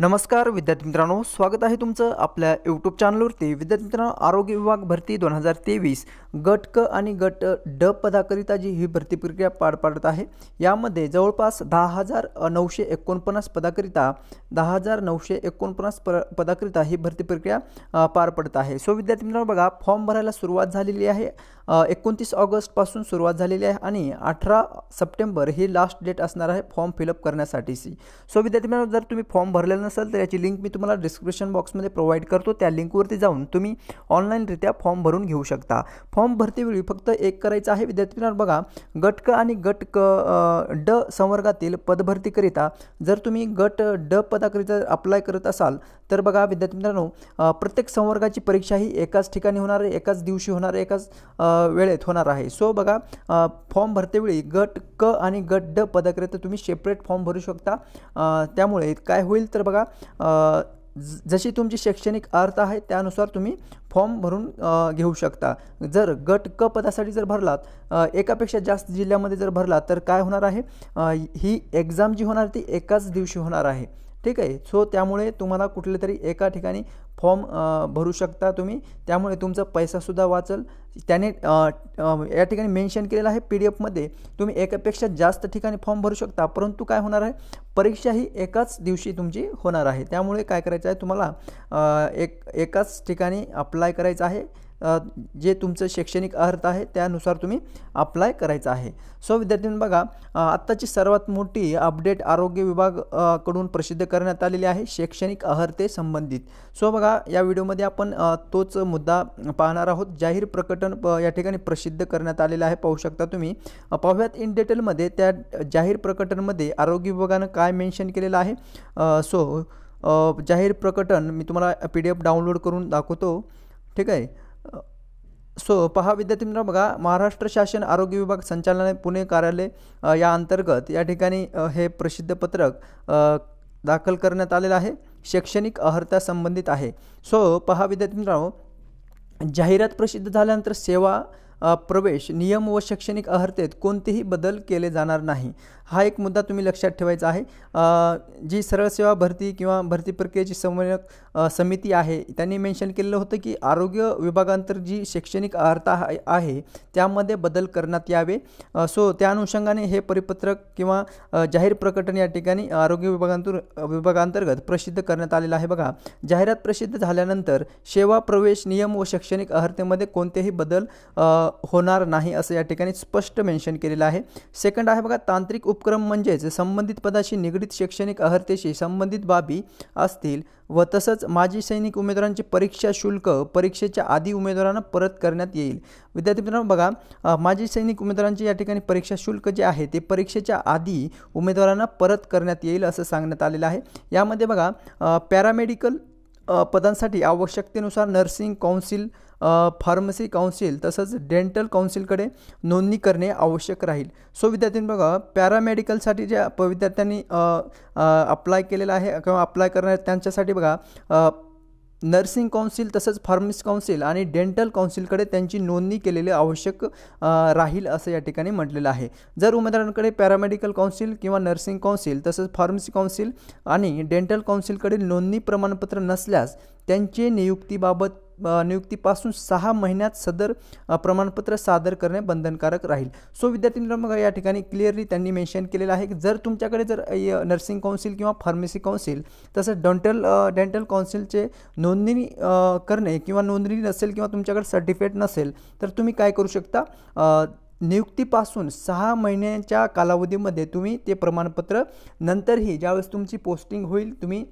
नमस्कार विद्यार्थी मित्रांनो स्वागत आहे तुमचं आपल्या यूट्यूब चॅनलवरती विद्यार्थी मित्रांनो आरोग्य विभाग भरती दोन हजार तेवीस गट क आणि गट ड पदाकरिता जी ही भरती प्रक्रिया पार पाडत आहे यामध्ये जवळपास दहा हजार नऊशे एकोणपन्नास पदाकरिता दहा हजार नऊशे एकोणपन्नास प पदाकरिता ही भरती प्रक्रिया पार पडत आहे सो विद्यार्थी मित्रांनो बघा फॉर्म भरायला सुरुवात झालेली आहे एकोणतीस ऑगस्टपासून सुरुवात झालेली आहे आणि अठरा सप्टेंबर ही लास्ट डेट असणार आहे फॉर्म फिलअप करण्यासाठीची सो विद्यार्थी मित्रांनो जर तुम्ही फॉर्म भरलेला नसेल तर याची लिंक मी तुम्हाला डिस्क्रिप्शन बॉक्समध्ये प्रोव्हाइड करतो त्या लिंकवरती जाऊन तुम्ही ऑनलाईनरित्या फॉर्म भरून घेऊ शकता फॉर्म वेळी फक्त एक करायचं आहे विद्यार्थ्यांना बघा क आणि गट क ड संवर्गातील पदभरतीकरिता जर तुम्ही गट ड पदाकरिता अप्लाय करत असाल तर बघा विद्यार्थी मित्रांनो प्रत्येक संवर्गाची परीक्षा ही एकाच ठिकाणी होणार आहे एकाच दिवशी होणार आहे एकाच वेळेत होणार आहे सो बघा फॉर्म भरतेवेळी गट क आणि गट ड पदाकरिता तुम्ही सेपरेट फॉर्म भरू शकता त्यामुळे काय होईल तर बघा बघा जशी तुमची शैक्षणिक अर्थ आहे त्यानुसार तुम्ही फॉर्म भरून घेऊ शकता जर गट क पदासाठी जर भरलात एकापेक्षा जास्त जिल्ह्यामध्ये जर भरला तर काय होणार आहे ही एक्झाम जी होणार ती एकाच दिवशी होणार आहे ठीक आहे सो त्यामुळे तुम्हाला कुठल्या तरी एका ठिकाणी फॉर्म भरू शकता तुम्ही त्यामुळे तुमचा पैसासुद्धा वाचल त्याने या ठिकाणी मेन्शन केलेलं आहे पी डी एफमध्ये तुम्ही एकापेक्षा जास्त ठिकाणी फॉर्म भरू शकता परंतु काय होणार आहे परीक्षा ही एकाच दिवशी तुमची होणार आहे त्यामुळे काय करायचं आहे तुम्हाला एक एकाच ठिकाणी अप्लाय करायचं आहे जे तुमचं शैक्षणिक अर्हता आहे त्यानुसार तुम्ही अप्लाय करायचं आहे सो विद्यार्थ्यांनी बघा आत्ताची सर्वात मोठी अपडेट आरोग्य विभाग कडून प्रसिद्ध करण्यात आलेली आहे शैक्षणिक अर्हते संबंधित सो बघा या व्हिडिओमध्ये आपण तोच मुद्दा पाहणार आहोत जाहीर प्रकटन या ठिकाणी प्रसिद्ध करण्यात आलेलं आहे पाहू शकता तुम्ही पाहूयात इन डिटेलमध्ये त्या जाहीर प्रकटनमध्ये आरोग्य विभागानं काय मेन्शन केलेलं आहे सो जाहीर प्रकटन मी तुम्हाला पी डी एफ डाउनलोड करून दाखवतो ठीक आहे सो पहा विद्यार्थी मित्रांनो बघा महाराष्ट्र शासन आरोग्य विभाग संचालनालय पुणे कार्यालय या अंतर्गत या ठिकाणी हे प्रसिद्ध पत्रक दाखल करण्यात आलेलं आहे शैक्षणिक अर्हता संबंधित आहे सो पहा विद्यार्थी मित्रांनो जाहिरात प्रसिद्ध झाल्यानंतर सेवा प्रवेश नियम व शैक्षणिक अर्हतेत कोणतेही बदल केले जाणार नाही हा एक मुद्दा तुम्ही लक्षात ठेवायचा आहे जी सरळ सेवा भरती किंवा भरती प्रक्रियेची समन्वयक समिती आहे त्यांनी मेन्शन केलेलं होतं की आरोग्य विभागांतर जी शैक्षणिक अर्हता आहे त्यामध्ये बदल करण्यात यावे सो त्या अनुषंगाने हे परिपत्रक किंवा जाहीर प्रकटन या ठिकाणी आरोग्य विभागांतर विभागांतर्गत प्रसिद्ध करण्यात आलेलं आहे बघा जाहिरात प्रसिद्ध झाल्यानंतर सेवा प्रवेश नियम व शैक्षणिक अर्हतेमध्ये कोणतेही बदल आ, होणार नाही असं या ठिकाणी स्पष्ट मेन्शन केलेलं आहे सेकंड आहे बघा तांत्रिक उपक्रम म्हणजेच संबंधित पदाशी निगडीत शैक्षणिक अर्हतेशी संबंधित बाबी असतील व तसंच माजी सैनिक उमेदवारांची परीक्षा शुल्क परीक्षेच्या आधी उमेदवारांना परत करण्यात येईल विद्यार्थी मित्रांनो बघा माजी सैनिक उमेदवारांची या ठिकाणी परीक्षा शुल्क जे आहे ते परीक्षेच्या आधी उमेदवारांना परत करण्यात येईल असं सांगण्यात आलेलं आहे यामध्ये बघा पॅरामेडिकल पदांसाठी आवश्यकतेनुसार नर्सिंग काउन्सिल फार्मसी काउन्सिल तसंच डेंटल काउन्सिलकडे नोंदणी करणे आवश्यक राहील सो विद्यार्थ्यांनी बघा पॅरामेडिकलसाठी ज्या विद्यार्थ्यांनी अप्लाय केलेलं आहे किंवा अप्लाय करणार त्यांच्यासाठी बघा नर्सिंग काउन्सिल तसंच फार्मसी काउन्सिल आणि डेंटल काउन्सिलकडे त्यांची नोंदणी केलेले आवश्यक राहील असं या ठिकाणी म्हटलेलं आहे जर उमेदवारांकडे पॅरामेडिकल काउन्सिल किंवा नर्सिंग काउन्सिल तसंच फार्मसी काउन्सिल आणि डेंटल काउन्सिलकडील नोंदणी प्रमाणपत्र नसल्यास त्यांचे नियुक्तीबाबत नियुक्तीपासून सहा महिन्यात सदर प्रमाणपत्र सादर करणे बंधनकारक राहील सो विद्यार्थी मित्रांनो या ठिकाणी क्लिअरली त्यांनी मेन्शन केलेलं आहे की जर तुमच्याकडे जर नर्सिंग काउन्सिल किंवा फार्मसी काउन्सिल तसंच डेंटल डेंटल काउन्सिलचे नोंदणी करणे किंवा नोंदणी नसेल किंवा तुमच्याकडे सर्टिफिकेट नसेल तर तुम्ही काय करू शकता नियुक्तीपासून सहा महिन्यांच्या कालावधीमध्ये तुम्ही ते प्रमाणपत्र नंतरही ज्यावेळेस तुमची पोस्टिंग होईल तुम्ही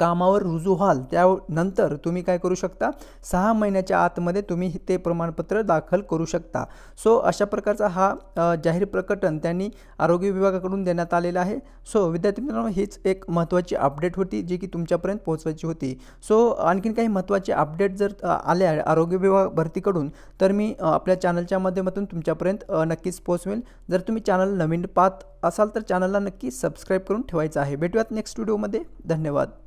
कामावर रुजू व्हाल त्यानंतर तुम्ही काय करू शकता सहा महिन्याच्या आतमध्ये तुम्ही ते प्रमाणपत्र दाखल करू शकता सो अशा प्रकारचा हा जाहीर प्रकटन त्यांनी आरोग्य विभागाकडून देण्यात आलेला आहे सो विद्यार्थी मित्रांनो हीच एक महत्त्वाची अपडेट होती जी की तुमच्यापर्यंत पोहोचवायची होती सो आणखीन काही महत्त्वाचे अपडेट जर आल्या आरोग्य विभाग भरतीकडून तर मी आपल्या चॅनलच्या माध्यमातून तुमच्यापर्यंत नक्कीच पोहोचवेल जर तुम्ही चॅनल नवीन पाहत असाल तर चॅनलला नक्की सबस्क्राईब करून ठेवायचं आहे भेटूयात नेक्स्ट व्हिडिओमध्ये धन्यवाद